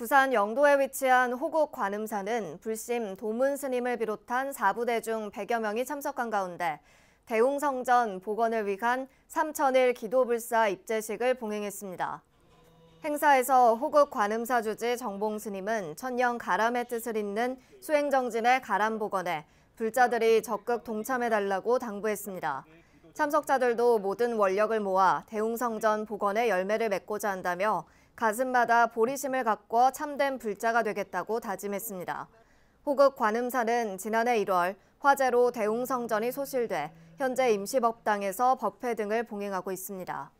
부산 영도에 위치한 호국 관음사는 불심 도문 스님을 비롯한 사부대중 100여 명이 참석한 가운데 대웅성전 복원을 위한 3천일 기도불사 입제식을 봉행했습니다. 행사에서 호국 관음사 주지 정봉 스님은 천년 가람의 뜻을 잇는 수행정진의 가람 복원에 불자들이 적극 동참해달라고 당부했습니다. 참석자들도 모든 원력을 모아 대웅성전 복원의 열매를 맺고자 한다며 가슴마다 보리심을 갖고 참된 불자가 되겠다고 다짐했습니다. 호극 관음사는 지난해 1월 화재로 대웅성전이 소실돼 현재 임시법당에서 법회 등을 봉행하고 있습니다.